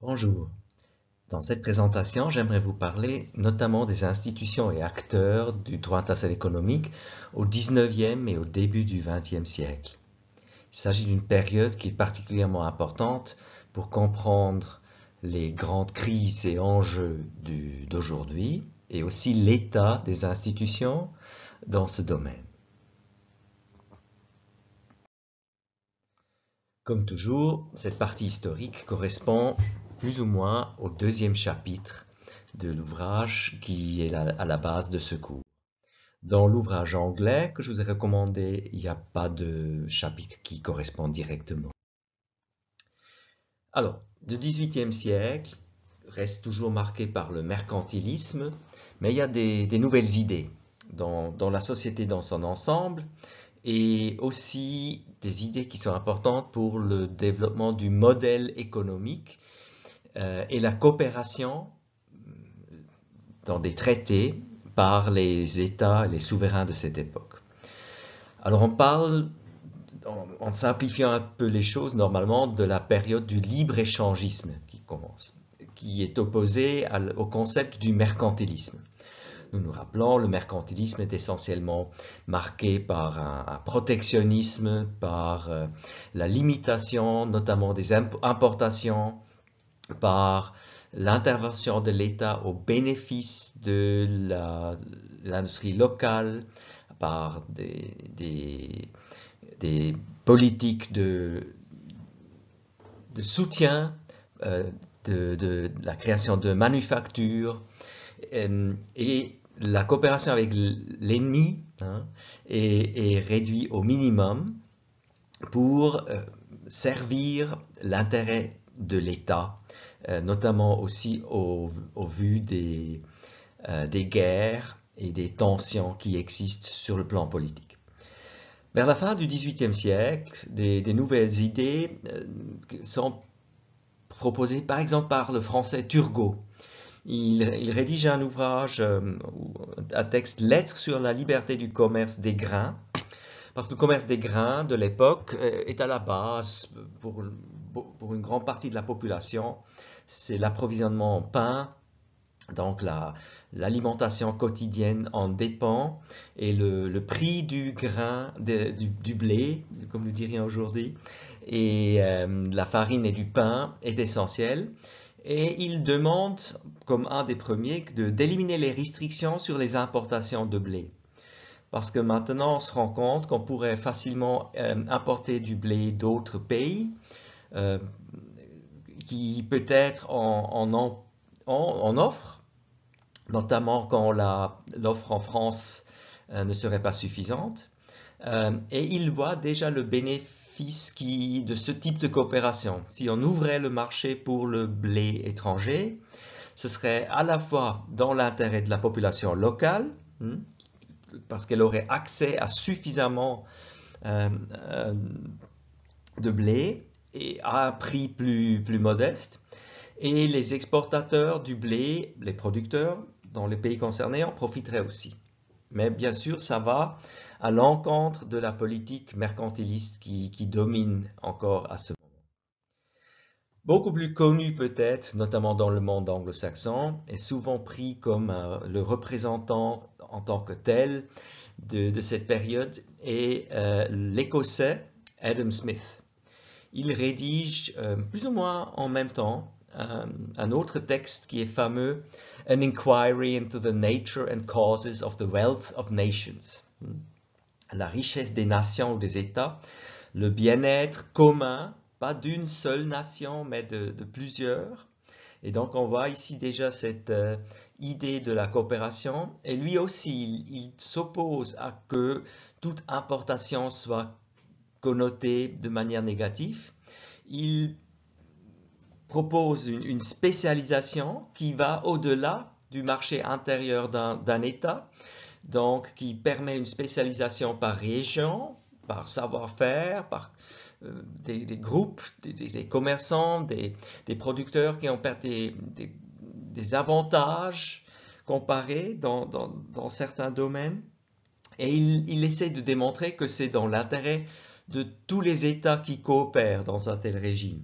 Bonjour. Dans cette présentation, j'aimerais vous parler notamment des institutions et acteurs du droit à économique au 19e et au début du 20e siècle. Il s'agit d'une période qui est particulièrement importante pour comprendre les grandes crises et enjeux d'aujourd'hui et aussi l'état des institutions dans ce domaine. Comme toujours, cette partie historique correspond plus ou moins au deuxième chapitre de l'ouvrage qui est à la base de ce cours. Dans l'ouvrage anglais que je vous ai recommandé, il n'y a pas de chapitre qui correspond directement. Alors, le XVIIIe siècle reste toujours marqué par le mercantilisme, mais il y a des, nouvelles idées dans, la société dans son ensemble et aussi des idées qui sont importantes pour le développement du modèle économique euh, et la coopération euh, dans des traités par les États et les souverains de cette époque. Alors on parle, en, simplifiant un peu les choses, normalement de la période du libre-échangisme qui commence, qui est opposée au concept du mercantilisme. Nous nous rappelons, le mercantilisme est essentiellement marqué par un, protectionnisme, par euh, la limitation notamment des importations, par l'intervention de l'État au bénéfice de l'industrie locale, par des, politiques de, soutien, euh, de, la création de manufactures euh, et la coopération avec l'ennemi hein, est, réduite au minimum pour euh, servir l'intérêt de l'État euh, notamment aussi au, vu des, euh, des guerres et des tensions qui existent sur le plan politique. Vers la fin du XVIIIe siècle, des, nouvelles idées euh, sont proposées par exemple par le français Turgot. Il, il rédige un ouvrage, un texte Lettres sur la liberté du commerce des grains, parce que le commerce des grains de l'époque est à la base pour pour une grande partie de la population, c'est l'approvisionnement en pain, donc l'alimentation quotidienne en dépend et le, le prix du grain, du, du, blé, comme nous dirions aujourd'hui, et euh, la farine et du pain est essentiel. Et il demande, comme un des premiers, d'éliminer les restrictions sur les importations de blé. Parce que maintenant, on se rend compte qu'on pourrait facilement euh, importer du blé d'autres pays, euh, qui peut-être en, en, offre, notamment quand l'offre en France euh, ne serait pas suffisante. Euh, et il voit déjà le bénéfice qui, de ce type de coopération. Si on ouvrait le marché pour le blé étranger, ce serait à la fois dans l'intérêt de la population locale, hmm, parce qu'elle aurait accès à suffisamment de blé, et à un prix plus, plus modeste. Et les exportateurs du blé, les producteurs dans les pays concernés en profiteraient aussi. Mais bien sûr, ça va à l'encontre de la politique mercantiliste qui, domine encore à ce moment. Beaucoup plus connu peut-être, notamment dans le monde anglo-saxon, est souvent pris comme euh, le représentant en tant que tel de, cette période, est euh, l'écossais Adam Smith il rédige euh, plus ou moins en même temps euh, un autre texte qui est fameux, An Inquiry into the Nature and Causes of the Wealth of Nations, hmm. la richesse des nations ou des États, le bien-être commun, pas d'une seule nation, mais de, plusieurs. Et donc on voit ici déjà cette euh, idée de la coopération. Et lui aussi, il, il s'oppose à que toute importation soit connoté de manière négative. Il propose une, spécialisation qui va au-delà du marché intérieur d'un État, donc qui permet une spécialisation par région, par savoir-faire, par euh, des, des, groupes, des, des commerçants, des, des, producteurs qui ont perdu des, avantages comparés dans, dans, dans certains domaines. Et il, il, essaie de démontrer que c'est dans l'intérêt de tous les États qui coopèrent dans un tel régime.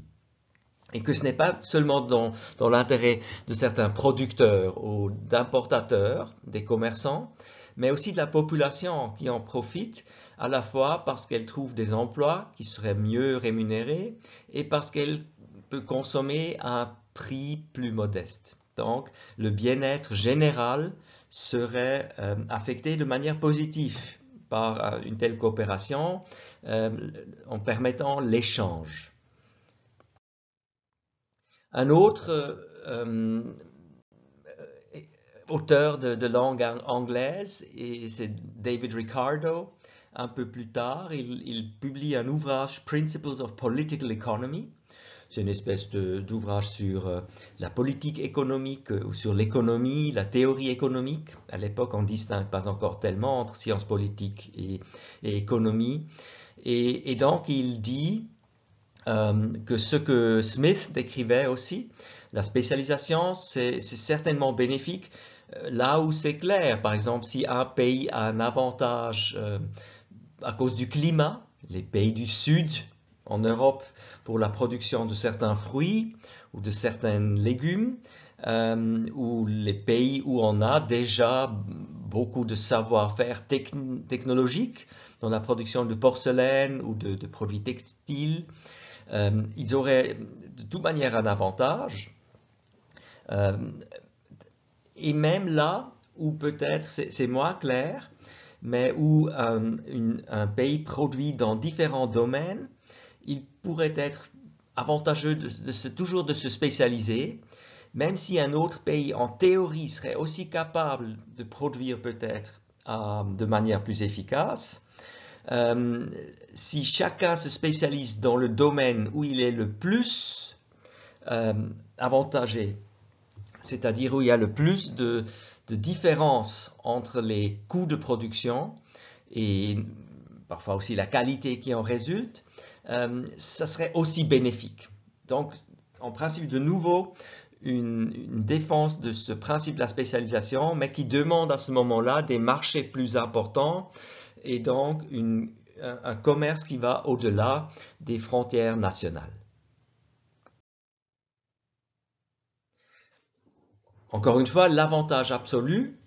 Et que ce n'est pas seulement dans, l'intérêt de certains producteurs ou d'importateurs, des commerçants, mais aussi de la population qui en profite, à la fois parce qu'elle trouve des emplois qui seraient mieux rémunérés et parce qu'elle peut consommer à un prix plus modeste. Donc, le bien-être général serait euh, affecté de manière positive par euh, une telle coopération euh, en permettant l'échange. Un autre euh, euh, auteur de, langue anglaise, c'est David Ricardo. Un peu plus tard, il, publie un ouvrage Principles of Political Economy. C'est une espèce d'ouvrage sur la politique économique ou sur l'économie, la théorie économique. À l'époque, on ne distingue pas encore tellement entre sciences politiques et économie. Et, donc, il dit euh, que ce que Smith décrivait aussi, la spécialisation, c'est certainement bénéfique euh, là où c'est clair. Par exemple, si un pays a un avantage euh, à cause du climat, les pays du Sud en Europe pour la production de certains fruits ou de certains légumes, ou les pays où on a déjà beaucoup de savoir-faire technologique, dans la production de porcelaine ou de, produits textiles. Euh, ils auraient de toute manière un avantage. Euh, et même là où peut-être c'est moins clair, mais où euh, un, pays produit dans différents domaines, il pourrait être avantageux de, toujours de se spécialiser, même si un autre pays en théorie serait aussi capable de produire peut-être de manière plus efficace, euh, si chacun se spécialise dans le domaine où il est le plus euh, avantagé, c'est-à-dire où il y a le plus de, de différence entre les coûts de production et parfois aussi la qualité qui en résulte, euh, ça serait aussi bénéfique. Donc, en principe, de nouveau, une, défense de ce principe de la spécialisation, mais qui demande à ce moment-là des marchés plus importants et donc un, commerce qui va au-delà des frontières nationales. Encore une fois, l'avantage absolu,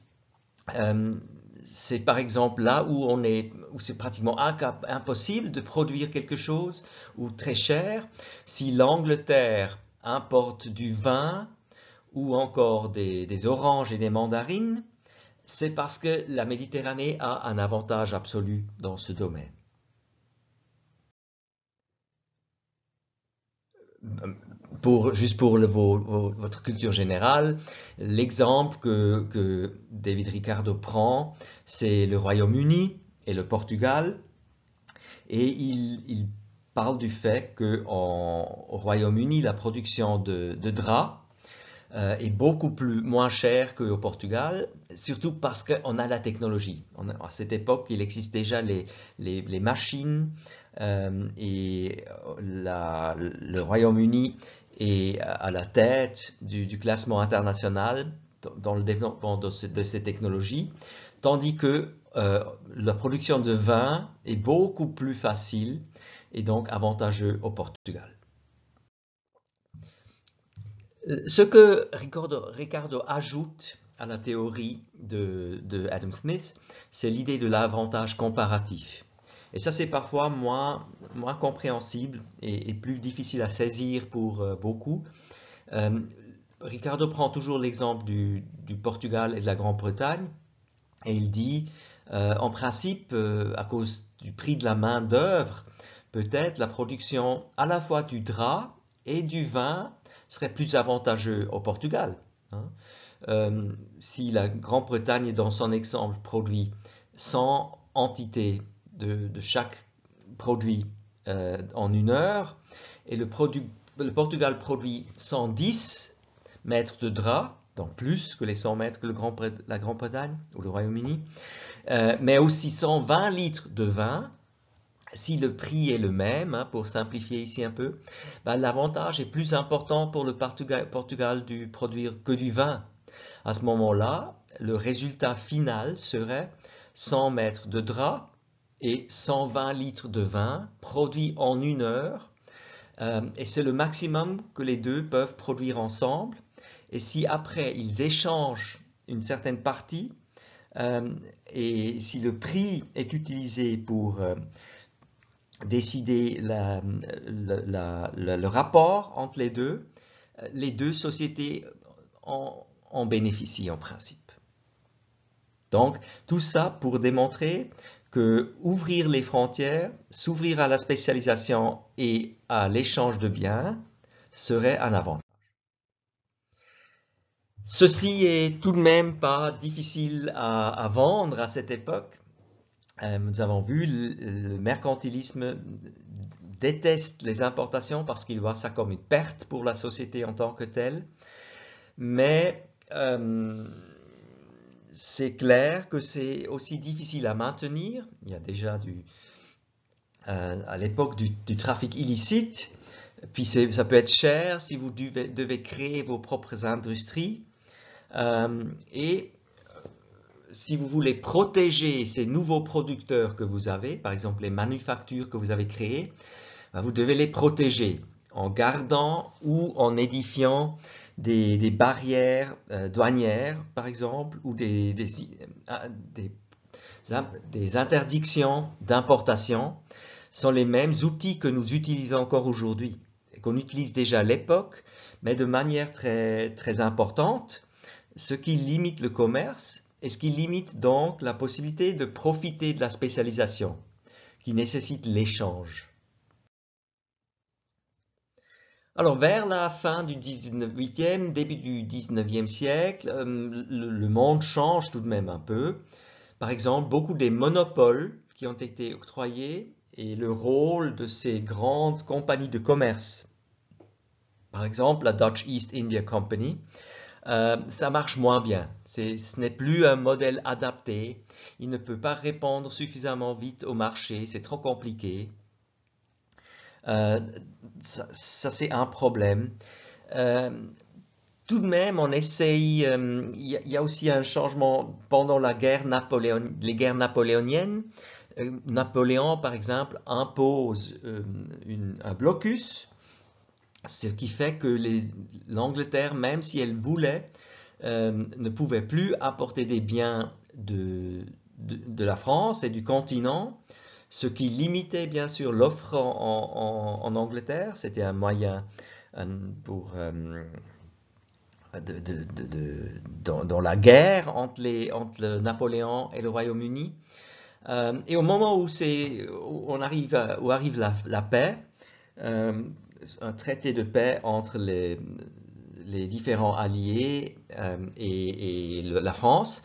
euh, c'est par exemple là où on est, où c'est pratiquement impossible de produire quelque chose ou très cher. Si l'Angleterre importe du vin ou encore des oranges et des mandarines, c'est parce que la Méditerranée a un avantage absolu dans ce domaine. juste pour votre culture générale, l'exemple que, David Ricardo prend, c'est le Royaume-Uni et le Portugal. Et il, parle du fait qu'au Royaume-Uni, la production de draps euh, est beaucoup plus moins cher qu'au Portugal, surtout parce qu'on a la technologie. On, à cette époque, il existe déjà les, les, les machines euh, et euh, la, le Royaume-Uni est à la tête du, classement international dans le développement de, ces technologies, tandis que euh, la production de vin est beaucoup plus facile et donc avantageux au Portugal. Euh, ce que Ricardo, ajoute à la théorie de, Adam Smith, c'est l'idée de l'avantage comparatif. Et ça, c'est parfois moins, compréhensible et, plus difficile à saisir pour euh, beaucoup. Euh, Ricardo prend toujours l'exemple du, Portugal et de la Grande-Bretagne, et il dit, en principe, à cause du prix de la main-d'œuvre, peut-être la production à la fois du drap et du vin serait plus avantageux au Portugal. Hein. Euh, si la Grande-Bretagne, dans son exemple, produit 100 entités de, chaque produit euh, en une heure, et le, Portugal produit 110 mètres de drap, donc plus que les 100 mètres que la Grande-Bretagne ou le Royaume-Uni, euh, mais aussi 120 litres de vin, si le prix est le même, hein, pour simplifier ici un peu, ben, l'avantage est plus important pour le Portugal, du produire que du vin. À ce moment-là, le résultat final serait 100 mètres de drap et 120 litres de vin produits en une heure. Euh, et c'est le maximum que les deux peuvent produire ensemble. Et si après ils échangent une certaine partie, euh, et si le prix est utilisé pour... Euh, décider le rapport entre les deux, les deux sociétés en, bénéficient en principe. Donc, tout ça pour démontrer que ouvrir les frontières, s'ouvrir à la spécialisation et à l'échange de biens serait un avantage. Ceci est tout de même pas difficile à vendre à cette époque, euh, nous avons vu, le mercantilisme déteste les importations parce qu'il voit ça comme une perte pour la société en tant que telle. Mais euh, c'est clair que c'est aussi difficile à maintenir. Il y a déjà du, euh, à l'époque du, trafic illicite. Puis ça peut être cher si vous devez, créer vos propres industries. et si vous voulez protéger ces nouveaux producteurs que vous avez, par exemple les manufactures que vous avez créées, ben, vous devez les protéger en gardant ou en édifiant des, barrières euh, douanières, par exemple, ou des, des, euh, interdictions d'importation sont les mêmes outils que nous utilisons encore aujourd'hui, qu'on utilise déjà à l'époque, mais de manière très, très importante, ce qui limite le commerce et ce qui limite donc la possibilité de profiter de la spécialisation, qui nécessite l'échange. Alors vers la fin du 18e, début du 19e siècle, euh, le monde change tout de même un peu. Par exemple, beaucoup des monopoles qui ont été octroyés et le rôle de ces grandes compagnies de commerce. Par exemple, la Dutch East India Company, euh, ça marche moins bien. Ce n'est plus un modèle adapté. Il ne peut pas répondre suffisamment vite au marché. C'est trop compliqué. Euh, ça, c'est un problème. Euh, tout de même, on essaye. Il y, a aussi un changement pendant la guerre Napoléon, les guerres napoléoniennes. Napoléon, par exemple, impose un blocus ce qui fait que l'Angleterre, même si elle voulait, euh, ne pouvait plus apporter des biens de, de, la France et du continent, ce qui limitait bien sûr l'offre en, Angleterre. C'était un moyen euh, pour... Euh, de, dans, la guerre entre, les, entre Napoléon et le Royaume-Uni. et au moment où, on arrive où arrive la, paix, un traité de paix entre les, différents alliés euh, et, la France.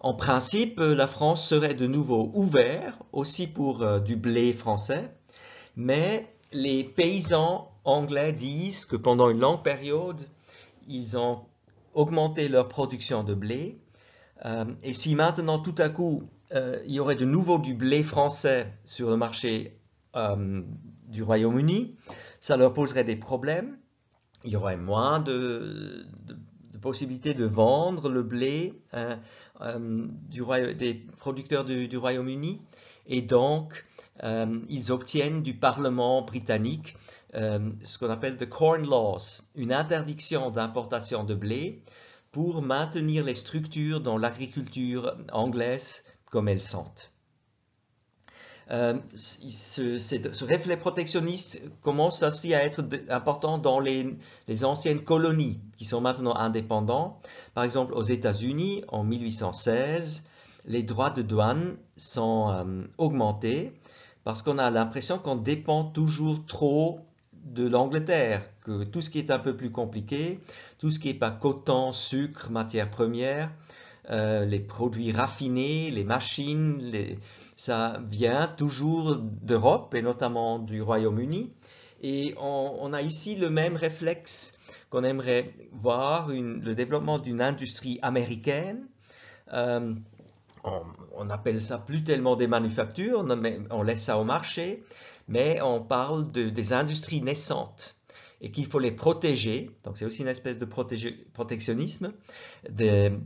En principe, la France serait de nouveau ouverte aussi pour euh, du blé français, mais les paysans anglais disent que pendant une longue période, ils ont augmenté leur production de blé. Euh, et si maintenant tout à coup, il y aurait de nouveau du blé français sur le marché du Royaume-Uni, ça leur poserait des problèmes. Il y aurait moins de, possibilités de vendre le blé hein, euh, des producteurs du, Royaume-Uni. Et donc, euh, ils obtiennent du Parlement britannique euh, ce qu'on appelle the Corn Laws, une interdiction d'importation de blé pour maintenir les structures dans l'agriculture anglaise comme elles sont. Euh, ce, ce, reflet protectionniste commence aussi à être important dans les, anciennes colonies qui sont maintenant indépendantes. Par exemple, aux États-Unis, en 1816, les droits de douane sont euh, augmentés parce qu'on a l'impression qu'on dépend toujours trop de l'Angleterre, que tout ce qui est un peu plus compliqué, tout ce qui n'est pas coton, sucre, matières premières, euh, les produits raffinés, les machines, les, ça vient toujours d'Europe et notamment du Royaume-Uni. Et on, a ici le même réflexe qu'on aimerait voir le développement d'une industrie américaine. Euh, on, appelle ça plus tellement des manufactures, on, laisse ça au marché, mais on parle des industries naissantes et qu'il faut les protéger. Donc c'est aussi une espèce de protectionnisme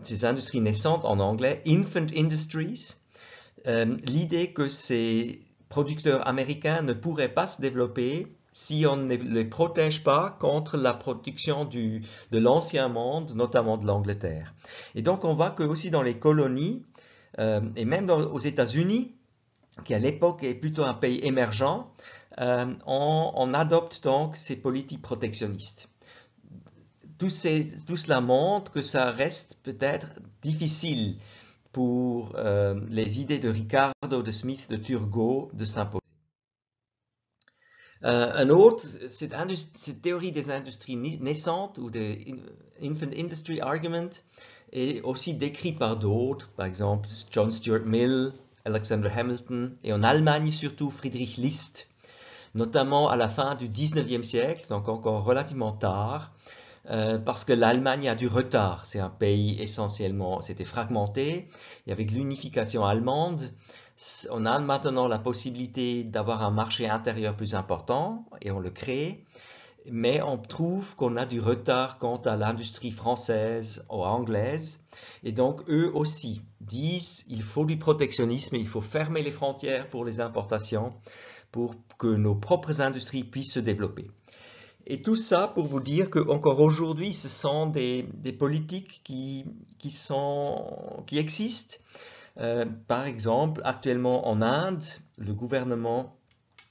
ces industries naissantes en anglais, infant industries, euh, l'idée que ces producteurs américains ne pourraient pas se développer si on ne les protège pas contre la production de l'ancien monde, notamment de l'Angleterre. Et donc on voit que aussi dans les colonies, euh, et même aux États-Unis, qui à l'époque est plutôt un pays émergent, euh, on, adopte donc ces politiques protectionnistes. tout, cela montre que ça reste peut-être difficile pour euh, les idées de Ricardo, de Smith, de Turgot de s'imposer. Euh, un autre, cette, cette, théorie des industries naissantes ou des infant industry argument est aussi décrite par d'autres, par exemple John Stuart Mill, Alexander Hamilton et en Allemagne surtout Friedrich List, notamment à la fin du 19e siècle, donc encore relativement tard, euh, parce que l'Allemagne a du retard. C'est un pays essentiellement, c'était fragmenté, et avec l'unification allemande, on a maintenant la possibilité d'avoir un marché intérieur plus important, et on le crée, mais on trouve qu'on a du retard quant à l'industrie française ou anglaise, et donc eux aussi disent il faut du protectionnisme, il faut fermer les frontières pour les importations, pour que nos propres industries puissent se développer. Et tout ça pour vous dire qu'encore aujourd'hui, ce sont des, politiques qui, qui, sont, qui existent. Euh, par exemple, actuellement en Inde, le gouvernement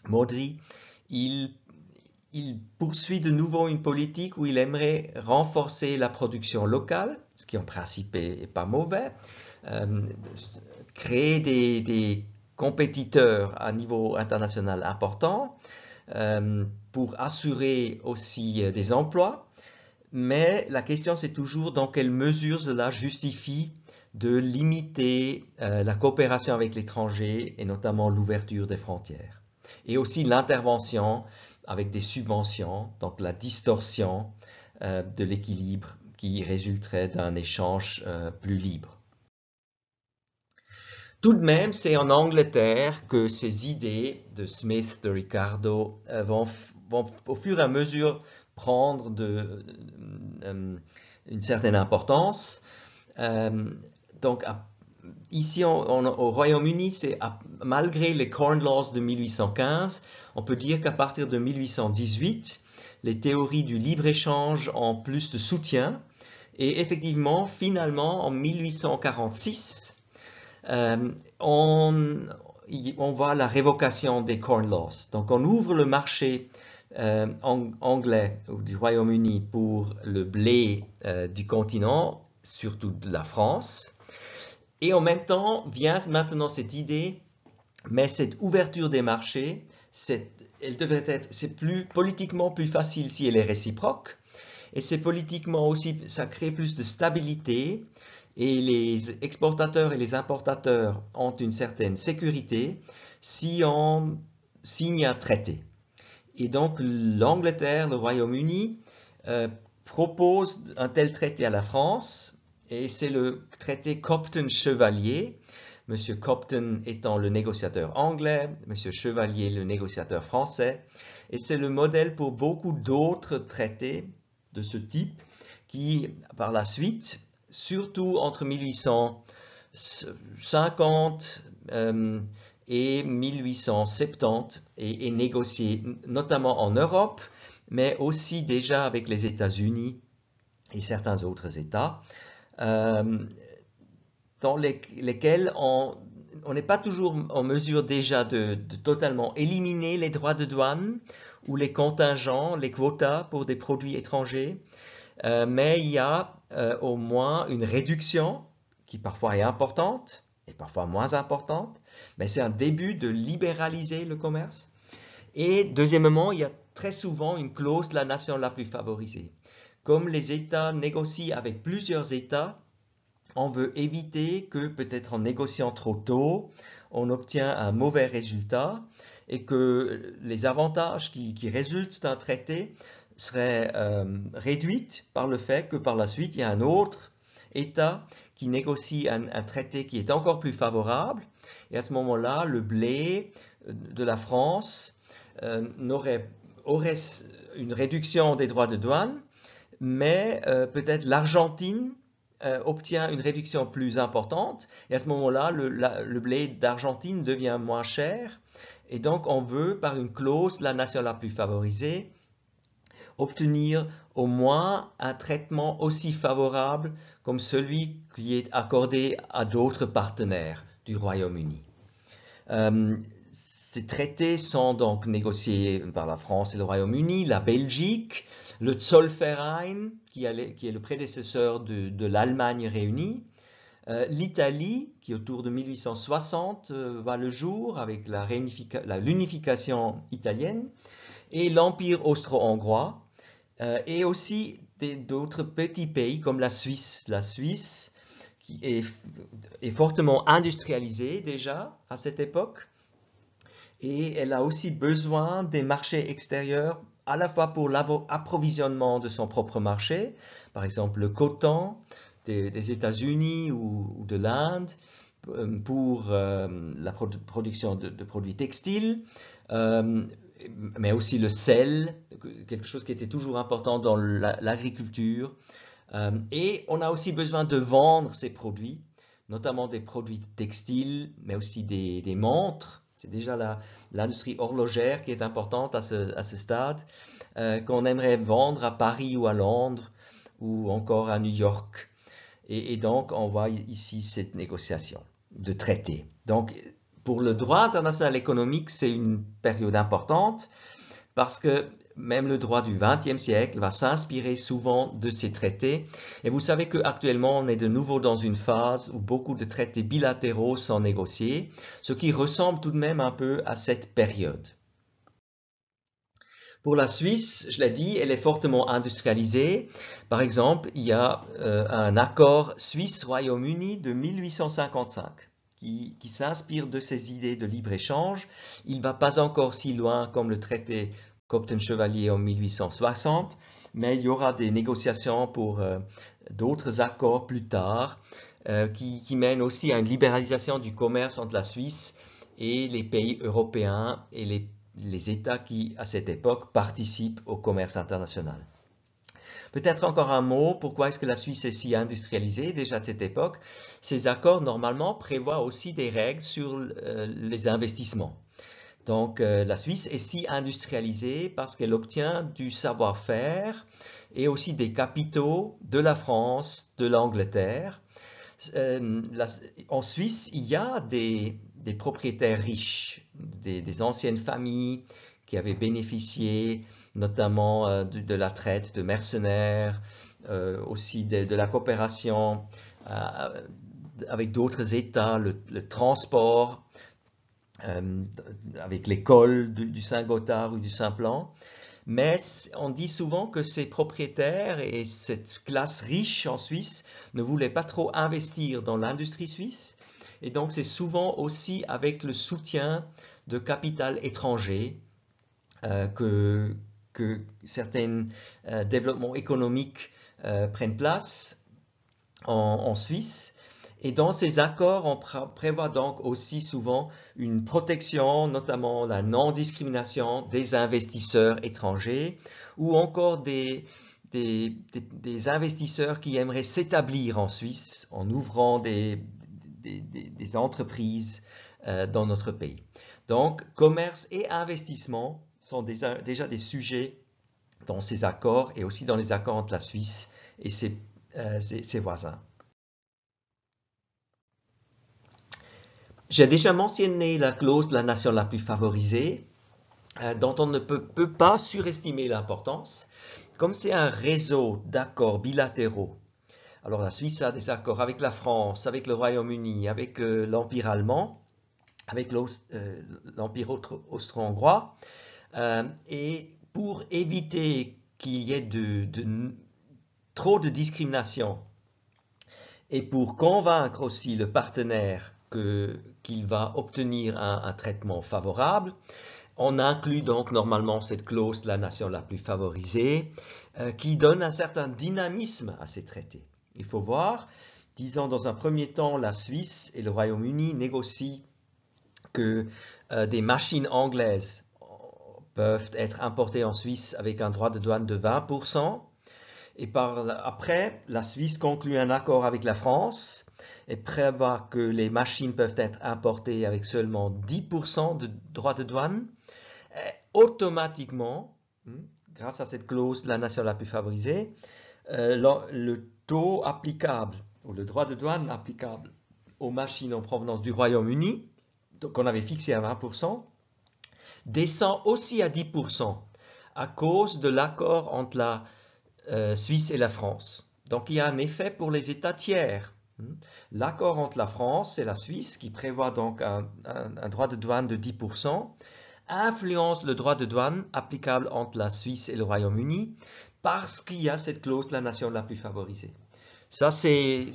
Modi, il, il, poursuit de nouveau une politique où il aimerait renforcer la production locale, ce qui en principe n'est pas mauvais, euh, créer des, compétiteurs à niveau international important, euh, pour assurer aussi euh, des emplois, mais la question c'est toujours dans quelle mesure cela justifie de limiter euh, la coopération avec l'étranger et notamment l'ouverture des frontières. Et aussi l'intervention avec des subventions, donc la distorsion euh, de l'équilibre qui résulterait d'un échange plus libre. Tout de même, c'est en Angleterre que ces idées de Smith, de Ricardo vont, vont au fur et à mesure prendre euh, une certaine importance. Euh, donc ici au Royaume-Uni, malgré les Corn Laws de 1815, on peut dire qu'à partir de 1818, les théories du libre-échange ont plus de soutien. Et effectivement, finalement, en 1846, euh, on, on voit la révocation des Corn Laws. Donc on ouvre le marché euh, anglais ou du Royaume-Uni pour le blé euh, du continent, surtout de la France. Et en même temps vient maintenant cette idée, mais cette ouverture des marchés, elle devrait être, c'est plus politiquement plus facile si elle est réciproque, et c'est politiquement aussi, ça crée plus de stabilité, et les exportateurs et les importateurs ont une certaine sécurité si on signe un traité. Et donc l'Angleterre, le Royaume-Uni euh, propose un tel traité à la France et c'est le traité Copton-Chevalier. Monsieur Copton étant le négociateur anglais, Monsieur Chevalier le négociateur français. Et c'est le modèle pour beaucoup d'autres traités de ce type qui, par la suite, surtout entre 1850, euh, et 1870 et est négocié notamment en Europe, mais aussi déjà avec les États-Unis et certains autres États, euh, dans lesquels on n'est pas toujours en mesure déjà de, totalement éliminer les droits de douane ou les contingents, les quotas pour des produits étrangers, euh, mais il y a euh, au moins une réduction qui parfois est importante et parfois moins importante, mais ben, c'est un début de libéraliser le commerce. Et deuxièmement, il y a très souvent une clause de la nation la plus favorisée. Comme les États négocient avec plusieurs États, on veut éviter que peut-être en négociant trop tôt, on obtient un mauvais résultat et que les avantages qui, résultent d'un traité seraient euh, réduits par le fait que par la suite, il y a un autre État négocie un, traité qui est encore plus favorable. Et à ce moment-là, le blé euh, de la France euh, aurait, une réduction des droits de douane, mais euh, peut-être l'Argentine obtient une réduction plus importante. Et à ce moment-là, le, blé d'Argentine devient moins cher. Et donc, on veut, par une clause, la nation la plus favorisée, obtenir au moins un traitement aussi favorable comme celui qui est accordé à d'autres partenaires du Royaume-Uni. Euh, ces traités sont donc négociés par la France et le Royaume-Uni, la Belgique, le Zollverein, qui, est le prédécesseur de, l'Allemagne réunie, euh, l'Italie, qui autour de 1860 euh, va le jour avec l'unification italienne, et l'Empire austro-hongrois, euh, et aussi d'autres petits pays comme la Suisse. La Suisse qui est, est fortement industrialisée déjà à cette époque et elle a aussi besoin des marchés extérieurs à la fois pour l'approvisionnement de son propre marché, par exemple le coton des, États-Unis ou, de l'Inde, euh, pour euh, la production de, produits textiles, mais aussi le sel, quelque chose qui était toujours important dans l'agriculture. Euh, et on a aussi besoin de vendre ces produits, notamment des produits textiles, mais aussi des, montres. C'est déjà l'industrie horlogère qui est importante à ce, stade, euh, qu'on aimerait vendre à Paris ou à Londres ou encore à New York. Et, et donc, on voit ici cette négociation de traité. Donc, pour le droit international économique, c'est une période importante parce que même le droit du XXe siècle va s'inspirer souvent de ces traités. Et vous savez qu'actuellement, on est de nouveau dans une phase où beaucoup de traités bilatéraux sont négociés, ce qui ressemble tout de même un peu à cette période. Pour la Suisse, je l'ai dit, elle est fortement industrialisée. Par exemple, il y a euh, un accord Suisse-Royaume-Uni de 1855 qui, s'inspire de ces idées de libre-échange. Il ne va pas encore si loin comme le traité compton chevalier en 1860, mais il y aura des négociations pour euh, d'autres accords plus tard euh, qui, mènent aussi à une libéralisation du commerce entre la Suisse et les pays européens et les États qui, à cette époque, participent au commerce international. Peut-être encore un mot, pourquoi est-ce que la Suisse est si industrialisée déjà à cette époque Ces accords, normalement, prévoient aussi des règles sur euh, les investissements. Donc euh, la Suisse est si industrialisée parce qu'elle obtient du savoir-faire et aussi des capitaux de la France, de l'Angleterre. Euh, en Suisse, il y a des, propriétaires riches, des, anciennes familles qui avaient bénéficié notamment euh, de, la traite de mercenaires, euh, aussi de, la coopération euh, avec d'autres États, le, transport, avec l'école du, Saint-Gothard ou du Saint-Plan. Mais on dit souvent que ces propriétaires et cette classe riche en Suisse ne voulaient pas trop investir dans l'industrie suisse. Et donc c'est souvent aussi avec le soutien de capital étranger que, que certains euh, développements économiques euh, prennent place en, Suisse. Et dans ces accords, on prévoit donc aussi souvent une protection, notamment la non-discrimination des investisseurs étrangers ou encore des, des, investisseurs qui aimeraient s'établir en Suisse en ouvrant des, entreprises euh, dans notre pays. Donc, commerce et investissement sont déjà, des sujets dans ces accords et aussi dans les accords entre la Suisse et ses, euh, voisins. J'ai déjà mentionné la clause de la nation la plus favorisée, euh, dont on ne peut, pas surestimer l'importance. Comme c'est un réseau d'accords bilatéraux, alors la Suisse a des accords avec la France, avec le Royaume-Uni, avec euh, l'Empire allemand, avec l'Empire austro-hongrois, euh, et pour éviter qu'il y ait de, trop de discrimination et pour convaincre aussi le partenaire qu'il va obtenir un, traitement favorable, on inclut donc normalement cette clause de la nation la plus favorisée euh, qui donne un certain dynamisme à ces traités. Il faut voir, disons dans un premier temps, la Suisse et le Royaume-Uni négocient que euh, des machines anglaises peuvent être importés en Suisse avec un droit de douane de 20%. Et par après, la Suisse conclut un accord avec la France et prévoit que les machines peuvent être importées avec seulement 10% de droits de douane. automatiquement, hmm, grâce à cette clause la nation la plus favorisée, euh, le taux applicable, ou le droit de douane applicable aux machines en provenance du Royaume-Uni, qu'on avait fixé à 20%, descend aussi à 10% à cause de l'accord entre la euh, Suisse et la France. Donc il y a un effet pour les États tiers. L'accord entre la France et la Suisse, qui prévoit donc un, droit de douane de 10%, influence le droit de douane applicable entre la Suisse et le Royaume-Uni parce qu'il y a cette clause de la nation la plus favorisée. Ça, c'est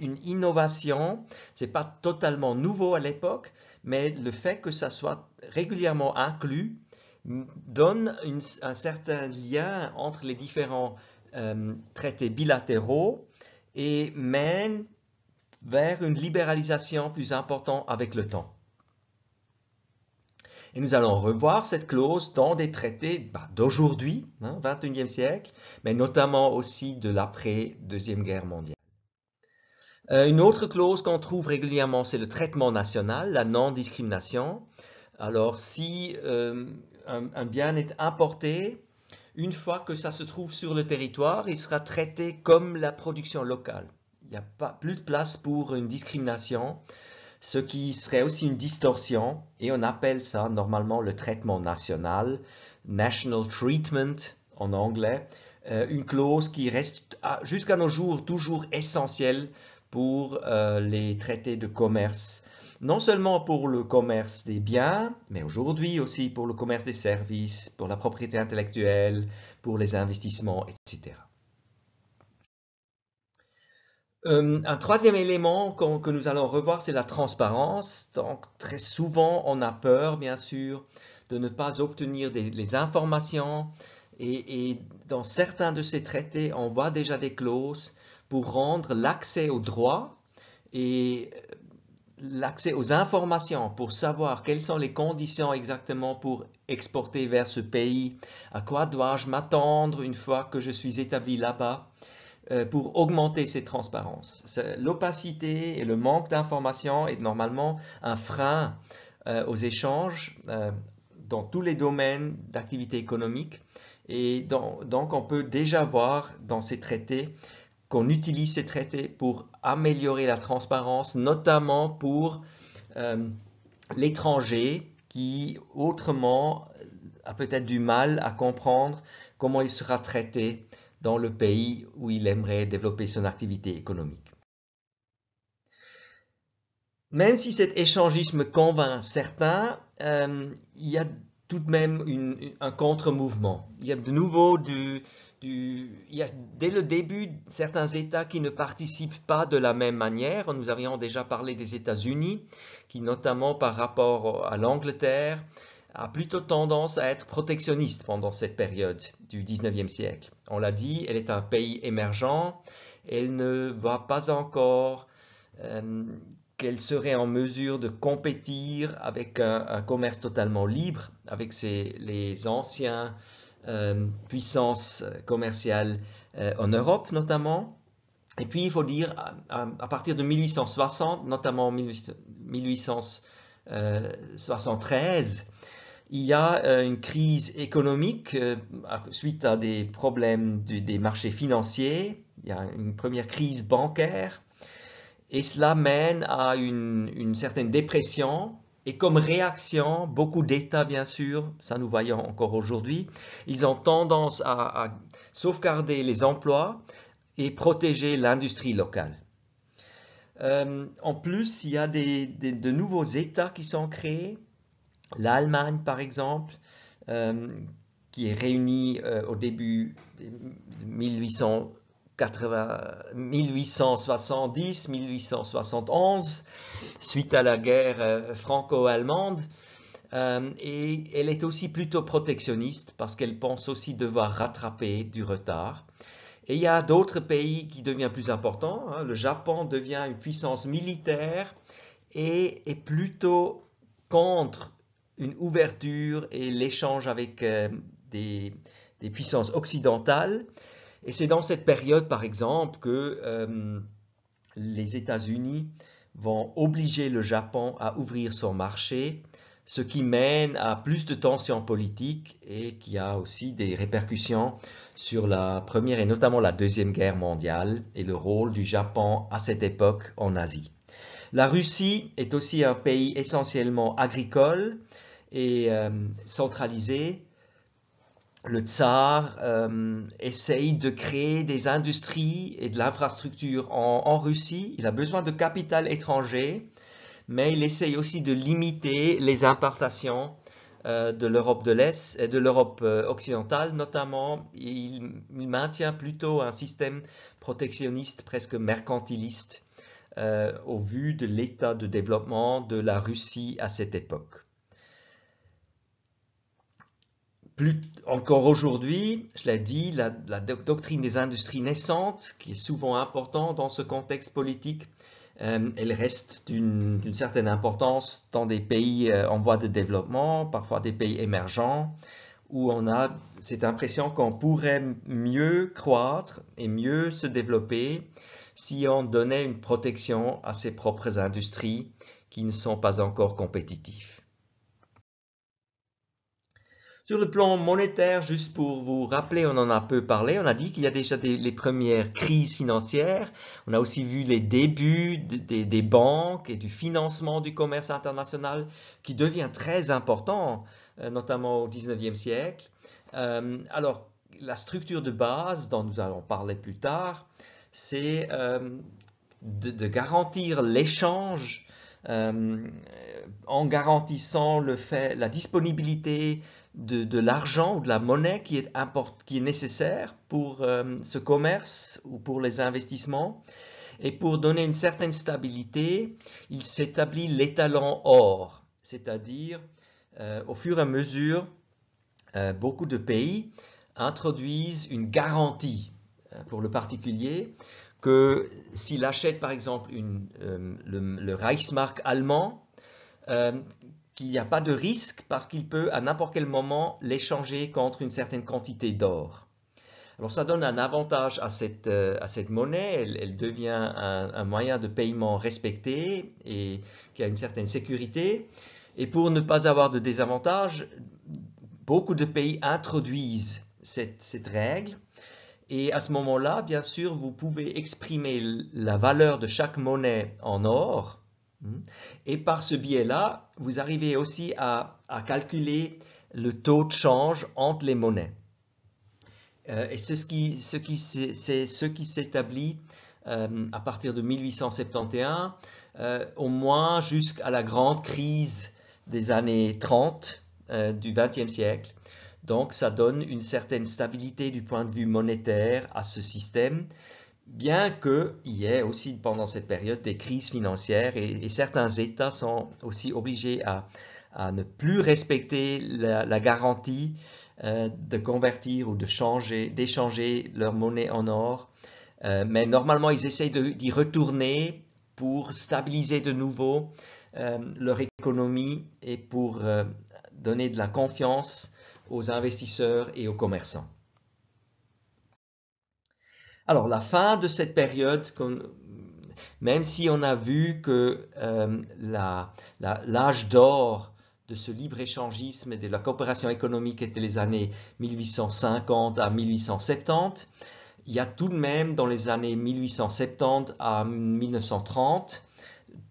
une innovation, n'est pas totalement nouveau à l'époque, mais le fait que ça soit régulièrement inclus donne un certain lien entre les différents euh, traités bilatéraux et mène vers une libéralisation plus importante avec le temps. Et nous allons revoir cette clause dans des traités bah, d'aujourd'hui, 21e hein, siècle, mais notamment aussi de l'après-Deuxième Guerre mondiale. Euh, une autre clause qu'on trouve régulièrement, c'est le traitement national, la non-discrimination. Alors, si euh, un, bien est importé, une fois que ça se trouve sur le territoire, il sera traité comme la production locale. Il n'y a pas, plus de place pour une discrimination, ce qui serait aussi une distorsion, et on appelle ça normalement le traitement national, National Treatment en anglais, euh, une clause qui reste jusqu'à nos jours toujours essentielle pour euh, les traités de commerce, non seulement pour le commerce des biens, mais aujourd'hui aussi pour le commerce des services, pour la propriété intellectuelle, pour les investissements, etc. Euh, un troisième élément que nous allons revoir, c'est la transparence. Donc, très souvent, on a peur, bien sûr, de ne pas obtenir des, les informations. et, dans certains de ces traités, on voit déjà des clauses pour rendre l'accès aux droits et euh, l'accès aux informations pour savoir quelles sont les conditions exactement pour exporter vers ce pays, à quoi dois-je m'attendre une fois que je suis établi là-bas euh, pour augmenter cette transparence. L'opacité et le manque d'informations est normalement un frein euh, aux échanges dans tous les domaines d'activité économique et donc on peut déjà voir dans ces traités qu'on utilise ces traités pour améliorer la transparence, notamment pour euh, l'étranger qui autrement a peut-être du mal à comprendre comment il sera traité dans le pays où il aimerait développer son activité économique. Même si cet échangisme convainc certains, euh, il y a tout de même un contre-mouvement. Il y a de nouveau du, il y a dès le début certains États qui ne participent pas de la même manière. Nous avions déjà parlé des États-Unis, qui notamment par rapport à l'Angleterre, a plutôt tendance à être protectionniste pendant cette période du 19e siècle. On l'a dit, elle est un pays émergent, elle ne voit pas encore euh, qu'elle serait en mesure de compétir avec un, commerce totalement libre, avec les anciens euh, puissance euh, commerciale euh, en Europe notamment. Et puis il faut dire, à, partir de 1860, notamment 1873, il y a une crise économique suite à des problèmes des marchés financiers, il y a une première crise bancaire, et cela mène à une certaine dépression et comme réaction, beaucoup d'États, bien sûr, ça nous voyons encore aujourd'hui, ils ont tendance à, sauvegarder les emplois et protéger l'industrie locale. Euh, en plus, il y a de nouveaux États qui sont créés, l'Allemagne par exemple, euh, qui est réunie euh, au début 1800, 1870, 1871, suite à la guerre euh, franco-allemande. Euh, et elle est aussi plutôt protectionniste parce qu'elle pense aussi devoir rattraper du retard. Et il y a d'autres pays qui deviennent plus importants. Hein. Le Japon devient une puissance militaire et est plutôt contre une ouverture et l'échange avec euh, des, puissances occidentales. Et c'est dans cette période, par exemple, que euh, les États-Unis vont obliger le Japon à ouvrir son marché, ce qui mène à plus de tensions politiques et qui a aussi des répercussions sur la Première et notamment la Deuxième Guerre mondiale et le rôle du Japon à cette époque en Asie. La Russie est aussi un pays essentiellement agricole et euh, centralisé le tsar euh, essaye de créer des industries et de l'infrastructure en, Russie. Il a besoin de capital étranger, mais il essaye aussi de limiter les importations euh, de l'Europe de l'Est et de l'Europe euh, occidentale notamment. Il, maintient plutôt un système protectionniste, presque mercantiliste, au vu de l'état de développement de la Russie à cette époque. encore aujourd'hui, je l'ai dit, la, doctrine des industries naissantes, qui est souvent importante dans ce contexte politique, euh, elle reste d'une certaine importance dans des pays euh, en voie de développement, parfois des pays émergents, où on a cette impression qu'on pourrait mieux croître et mieux se développer si on donnait une protection à ses propres industries qui ne sont pas encore compétitives. Sur le plan monétaire, juste pour vous rappeler, on en a peu parlé, on a dit qu'il y a déjà les premières crises financières, on a aussi vu les débuts des, banques et du financement du commerce international qui devient très important, euh, notamment au 19e siècle. Euh, alors, la structure de base dont nous allons parler plus tard, c'est euh, de, garantir l'échange en garantissant le fait, la disponibilité de, l'argent ou de la monnaie qui est, qui est nécessaire pour euh, ce commerce ou pour les investissements. Et pour donner une certaine stabilité, il s'établit l'étalon or, c'est-à-dire euh, au fur et à mesure, euh, beaucoup de pays introduisent une garantie pour le particulier que s'il achète par exemple une, le Reichsmark allemand, qu'il n'y a pas de risque parce qu'il peut à n'importe quel moment l'échanger contre une certaine quantité d'or. Alors ça donne un avantage à cette, euh, à cette monnaie, elle, devient un, moyen de paiement respecté et qui a une certaine sécurité. Et pour ne pas avoir de désavantage, beaucoup de pays introduisent cette, cette règle. Et à ce moment-là, bien sûr, vous pouvez exprimer la valeur de chaque monnaie en or Hmm. Et par ce biais-là, vous arrivez aussi à, calculer le taux de change entre les monnaies. Euh, et c'est ce qui, s'établit euh, à partir de 1871, euh, au moins jusqu'à la grande crise des années 30 du XXe siècle. Donc ça donne une certaine stabilité du point de vue monétaire à ce système bien qu'il y ait aussi pendant cette période des crises financières et, certains États sont aussi obligés à, ne plus respecter la, garantie euh, de convertir ou de changer, d'échanger leur monnaie en or. Euh, mais normalement, ils essayent d'y retourner pour stabiliser de nouveau euh, leur économie et pour donner de la confiance aux investisseurs et aux commerçants. Alors la fin de cette période, même si on a vu que euh, l'âge d'or de ce libre-échangisme et de la coopération économique était les années 1850 à 1870, il y a tout de même dans les années 1870 à 1930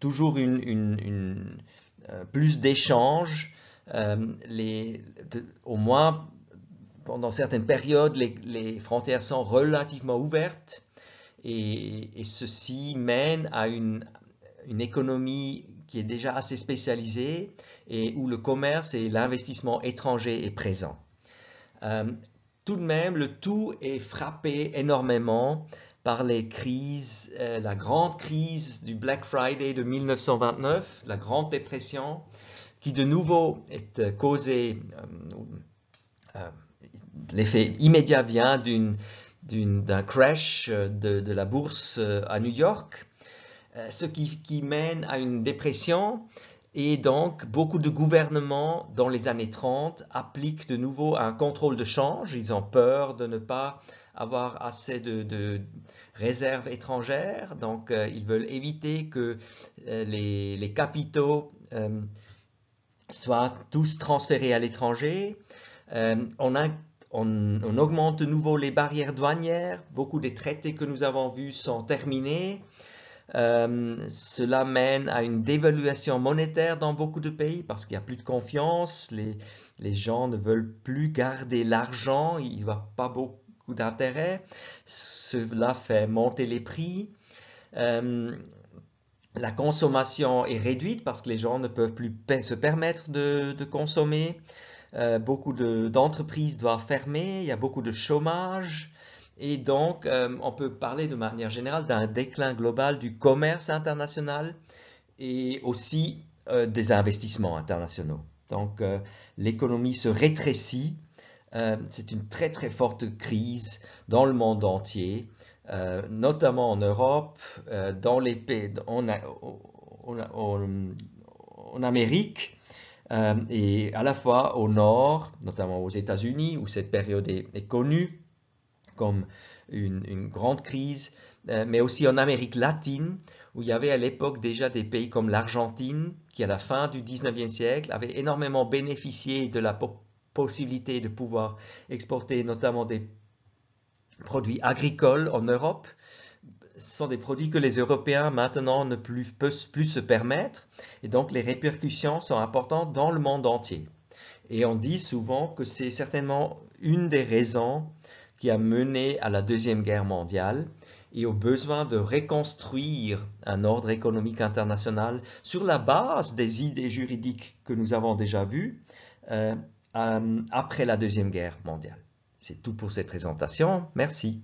toujours une, euh, plus d'échanges, euh, au moins pendant certaines périodes, les, frontières sont relativement ouvertes et, ceci mène à une, une, économie qui est déjà assez spécialisée et où le commerce et l'investissement étranger est présent. Euh, tout de même, le tout est frappé énormément par les crises, euh, la grande crise du Black Friday de 1929, la Grande Dépression, qui de nouveau est causée euh, l'effet immédiat vient d'un crash euh, de, la bourse euh, à New York, euh, ce qui, mène à une dépression et donc beaucoup de gouvernements dans les années 30 appliquent de nouveau un contrôle de change. Ils ont peur de ne pas avoir assez de, réserves étrangères, donc ils veulent éviter que les, capitaux soient tous transférés à l'étranger. Euh, on, augmente de nouveau les barrières douanières. Beaucoup des traités que nous avons vus sont terminés. Euh, cela mène à une dévaluation monétaire dans beaucoup de pays parce qu'il n'y a plus de confiance, les, gens ne veulent plus garder l'argent, il n'y a pas beaucoup d'intérêt, cela fait monter les prix. Euh, la consommation est réduite parce que les gens ne peuvent plus se permettre de consommer. Euh, beaucoup d'entreprises doivent fermer, il y a beaucoup de chômage. Et donc, euh, on peut parler de manière générale d'un déclin global du commerce international et aussi euh, des investissements internationaux. Donc, l'économie se rétrécit. C'est une très très forte crise dans le monde entier, notamment en Europe, dans les pays, en Amérique euh, et à la fois au nord, notamment aux États-Unis, où cette période est, connue comme une, grande crise, euh, mais aussi en Amérique latine, où il y avait à l'époque déjà des pays comme l'Argentine, qui à la fin du 19e siècle avait énormément bénéficié de la possibilité de pouvoir exporter notamment des produits agricoles en Europe ce sont des produits que les Européens maintenant ne plus, peuvent plus se permettre et donc les répercussions sont importantes dans le monde entier. Et on dit souvent que c'est certainement une des raisons qui a mené à la Deuxième Guerre mondiale et au besoin de reconstruire un ordre économique international sur la base des idées juridiques que nous avons déjà vues euh, euh, après la Deuxième Guerre mondiale. C'est tout pour cette présentation. Merci.